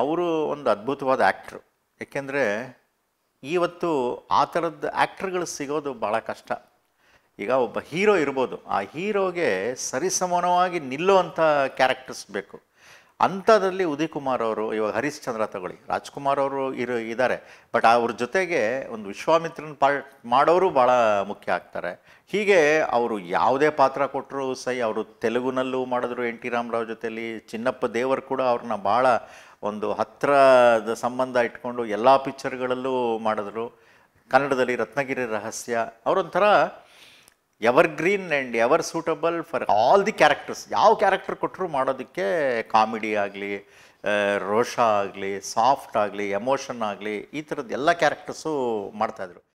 ಅವರು ಒಂದು ಅದ್ಭುತವಾದ ಆ್ಯಕ್ಟ್ರು ಏಕೆಂದರೆ ಇವತ್ತು ಆ ಥರದ ಆ್ಯಕ್ಟ್ರ್ಗಳು ಸಿಗೋದು ಭಾಳ ಕಷ್ಟ ಈಗ ಒಬ್ಬ ಹೀರೋ ಇರ್ಬೋದು ಆ ಹೀರೋಗೆ ಸರಿಸಮಾನವಾಗಿ ನಿಲ್ಲುವಂಥ ಕ್ಯಾರೆಕ್ಟರ್ಸ್ ಬೇಕು ಅಂಥದ್ರಲ್ಲಿ ಉದಯ್ ಕುಮಾರ್ ಅವರು ಇವಾಗ ಹರಿಶ್ಚಂದ್ರ ತಗೊಳ್ಳಿ ರಾಜ್ಕುಮಾರ್ ಅವರು ಇರೋ ಇದ್ದಾರೆ ಬಟ್ ಅವ್ರ ಜೊತೆಗೆ ಒಂದು ವಿಶ್ವಾಮಿತ್ರನ ಪಾರ್ಟ್ ಮಾಡೋರು ಭಾಳ ಮುಖ್ಯ ಆಗ್ತಾರೆ ಹೀಗೆ ಅವರು ಯಾವುದೇ ಪಾತ್ರ ಕೊಟ್ಟರು ಸೈ ಅವರು ತೆಲುಗುನಲ್ಲೂ ಮಾಡಿದ್ರು ಎನ್ ಟಿ ರಾಮರಾವ್ ಜೊತೆಯಲ್ಲಿ ಚಿನ್ನಪ್ಪ ದೇವರು ಕೂಡ ಅವ್ರನ್ನ ಭಾಳ ಒಂದು ಹತ್ತಿರದ ಸಂಬಂಧ ಇಟ್ಕೊಂಡು ಎಲ್ಲ ಪಿಕ್ಚರ್ಗಳಲ್ಲೂ ಮಾಡಿದ್ರು ಕನ್ನಡದಲ್ಲಿ ರತ್ನಗಿರಿ ರಹಸ್ಯ ಅವರೊಂಥರ evergreen and ever suitable for all the characters ಯಾವ ಕ್ಯಾರೆಕ್ಟರ್ ಕೊಟ್ಟರು ಮಾಡೋದಕ್ಕೆ ಕಾಮಿಡಿ ಆಗಲಿ ರೋಷ ಆಗಲಿ ಸಾಫ್ಟ್ ಆಗಲಿ ಎಮೋಷನ್ ಆಗಲಿ ಈ ಥರದ್ದು ಎಲ್ಲ ಕ್ಯಾರೆಕ್ಟರ್ಸು ಮಾಡ್ತಾಯಿದ್ರು